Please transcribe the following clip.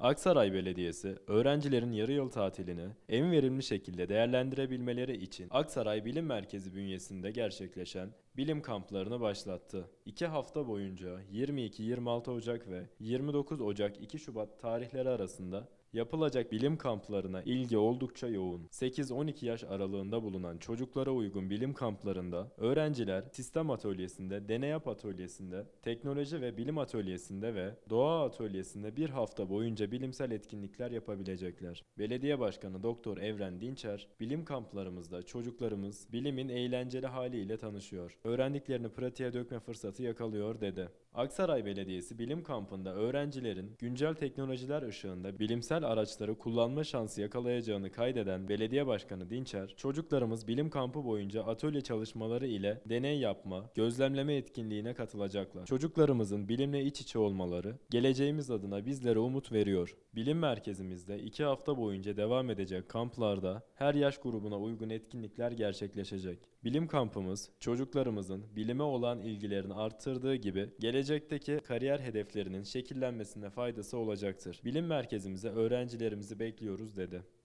Aksaray Belediyesi, öğrencilerin yarı yıl tatilini en verimli şekilde değerlendirebilmeleri için Aksaray Bilim Merkezi bünyesinde gerçekleşen bilim kamplarını başlattı. İki hafta boyunca 22-26 Ocak ve 29 Ocak-2 Şubat tarihleri arasında yapılacak bilim kamplarına ilgi oldukça yoğun. 8-12 yaş aralığında bulunan çocuklara uygun bilim kamplarında öğrenciler sistem atölyesinde, deney atölyesinde, teknoloji ve bilim atölyesinde ve doğa atölyesinde bir hafta boyunca bilimsel etkinlikler yapabilecekler. Belediye Başkanı Doktor Evren Dinçer, bilim kamplarımızda çocuklarımız bilimin eğlenceli haliyle tanışıyor. Öğrendiklerini pratiğe dökme fırsatı yakalıyor dedi. Aksaray Belediyesi bilim kampında öğrencilerin güncel teknolojiler ışığında bilimsel araçları kullanma şansı yakalayacağını kaydeden Belediye Başkanı Dinçer, çocuklarımız bilim kampı boyunca atölye çalışmaları ile deney yapma, gözlemleme etkinliğine katılacaklar. Çocuklarımızın bilimle iç içe olmaları, geleceğimiz adına bizlere umut veriyor veriyor. Bilim merkezimizde 2 hafta boyunca devam edecek kamplarda her yaş grubuna uygun etkinlikler gerçekleşecek. Bilim kampımız çocuklarımızın bilime olan ilgilerini arttırdığı gibi gelecekteki kariyer hedeflerinin şekillenmesine faydası olacaktır. Bilim merkezimize öğrencilerimizi bekliyoruz dedi.